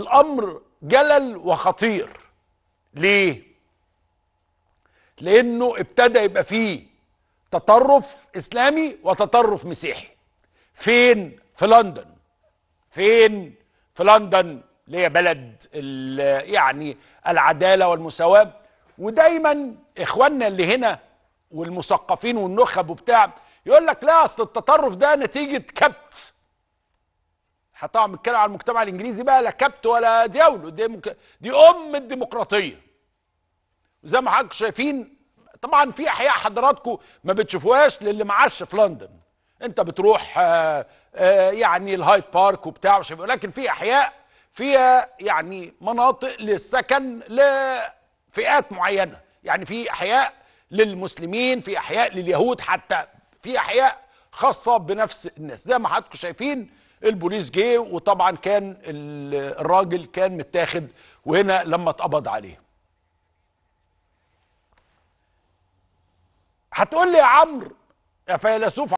الأمر جلل وخطير ليه؟ لأنه ابتدى يبقى فيه تطرف إسلامي وتطرف مسيحي فين؟ في لندن فين؟ في لندن اللي هي بلد يعني العدالة والمساواة ودايما إخواننا اللي هنا والمثقفين والنخب وبتاع يقول لك لا أصل التطرف ده نتيجة كبت هطبعا بتكلم على المجتمع الانجليزي بقى لا كبت ولا دياولو دي, مك... دي ام الديمقراطيه زي ما حضراتكم شايفين طبعا في احياء حضراتكم ما بتشوفوهاش للي معاش في لندن انت بتروح آآ آه، آآ آه، يعني الهايد بارك وبتاع إيه، لكن في احياء فيها آه، يعني مناطق للسكن لفئات معينه يعني في احياء للمسلمين في احياء لليهود حتى في احياء خاصه بنفس الناس زي ما حضراتكم شايفين البوليس جه وطبعا كان الراجل كان متاخد وهنا لما اتقبض عليه هتقول لي يا عمرو يا فيلسوف